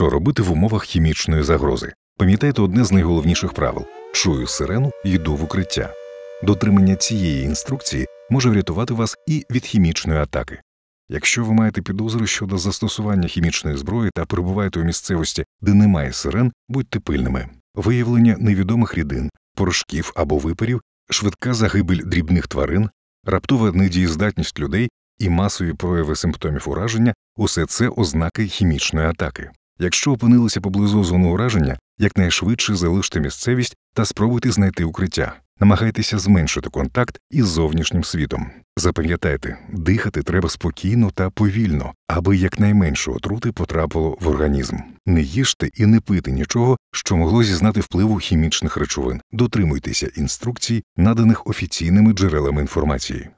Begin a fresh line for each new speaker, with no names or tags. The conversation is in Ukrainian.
Що робити в умовах хімічної загрози? Пам'ятайте одне з найголовніших правил: чую сирену, йду в укриття. Дотримання цієї інструкції може врятувати вас і від хімічної атаки. Якщо ви маєте підозри щодо застосування хімічної зброї та перебуваєте у місцевості, де немає сирен, будьте пильними. Виявлення невідомих рідин, порошків або випарів, швидка загибель дрібних тварин, раптова недієздатність людей і масові прояви симптомів ураження усе це ознаки хімічної атаки. Якщо опинилися поблизу зону ураження, якнайшвидше залиште місцевість та спробуйте знайти укриття. Намагайтеся зменшити контакт із зовнішнім світом. Запам'ятайте, дихати треба спокійно та повільно, аби якнайменше отрути потрапило в організм. Не їжте і не пити нічого, що могло зізнати впливу хімічних речовин. Дотримуйтеся інструкцій, наданих офіційними джерелами інформації.